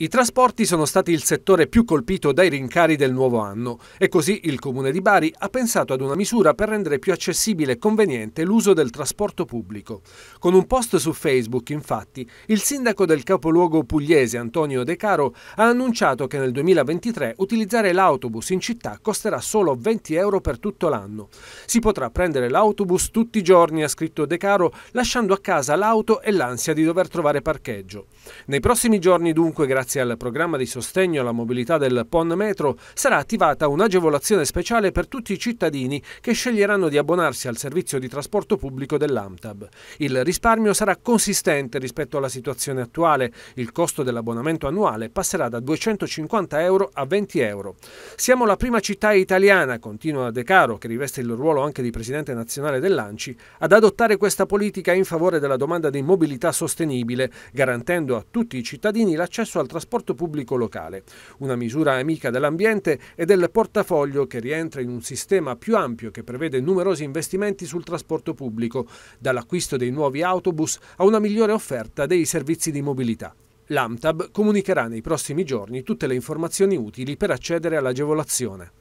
I trasporti sono stati il settore più colpito dai rincari del nuovo anno e così il Comune di Bari ha pensato ad una misura per rendere più accessibile e conveniente l'uso del trasporto pubblico. Con un post su Facebook, infatti, il sindaco del capoluogo pugliese Antonio De Caro ha annunciato che nel 2023 utilizzare l'autobus in città costerà solo 20 euro per tutto l'anno. Si potrà prendere l'autobus tutti i giorni, ha scritto De Caro, lasciando a casa l'auto e l'ansia di dover trovare parcheggio. Nei prossimi giorni, dunque, grazie Grazie al programma di sostegno alla mobilità del PON Metro sarà attivata un'agevolazione speciale per tutti i cittadini che sceglieranno di abbonarsi al servizio di trasporto pubblico dell'AMTAB. Il risparmio sarà consistente rispetto alla situazione attuale. Il costo dell'abbonamento annuale passerà da 250 euro a 20 euro. Siamo la prima città italiana, continua De Caro, che riveste il ruolo anche di presidente nazionale dell'ANCI, ad adottare questa politica in favore della domanda di mobilità sostenibile, garantendo a tutti i cittadini l'accesso al trasporto trasporto pubblico locale, una misura amica dell'ambiente e del portafoglio che rientra in un sistema più ampio che prevede numerosi investimenti sul trasporto pubblico, dall'acquisto dei nuovi autobus a una migliore offerta dei servizi di mobilità. L'AMTAB comunicherà nei prossimi giorni tutte le informazioni utili per accedere all'agevolazione.